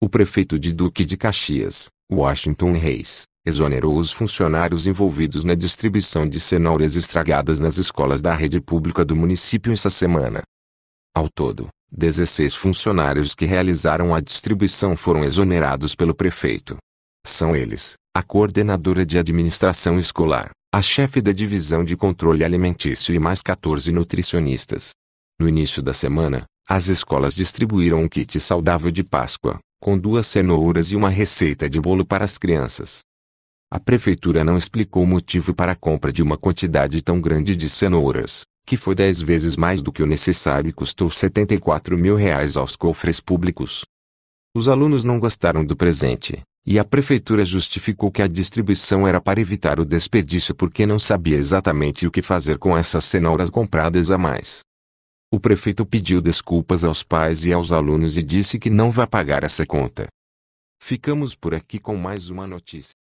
O prefeito de Duque de Caxias, Washington Reis, exonerou os funcionários envolvidos na distribuição de cenouras estragadas nas escolas da rede pública do município essa semana. Ao todo, 16 funcionários que realizaram a distribuição foram exonerados pelo prefeito. São eles, a coordenadora de administração escolar, a chefe da divisão de controle alimentício e mais 14 nutricionistas. No início da semana, as escolas distribuíram um kit saudável de Páscoa, com duas cenouras e uma receita de bolo para as crianças. A prefeitura não explicou o motivo para a compra de uma quantidade tão grande de cenouras, que foi dez vezes mais do que o necessário e custou 74 mil reais aos cofres públicos. Os alunos não gostaram do presente, e a prefeitura justificou que a distribuição era para evitar o desperdício porque não sabia exatamente o que fazer com essas cenouras compradas a mais. O prefeito pediu desculpas aos pais e aos alunos e disse que não vai pagar essa conta. Ficamos por aqui com mais uma notícia.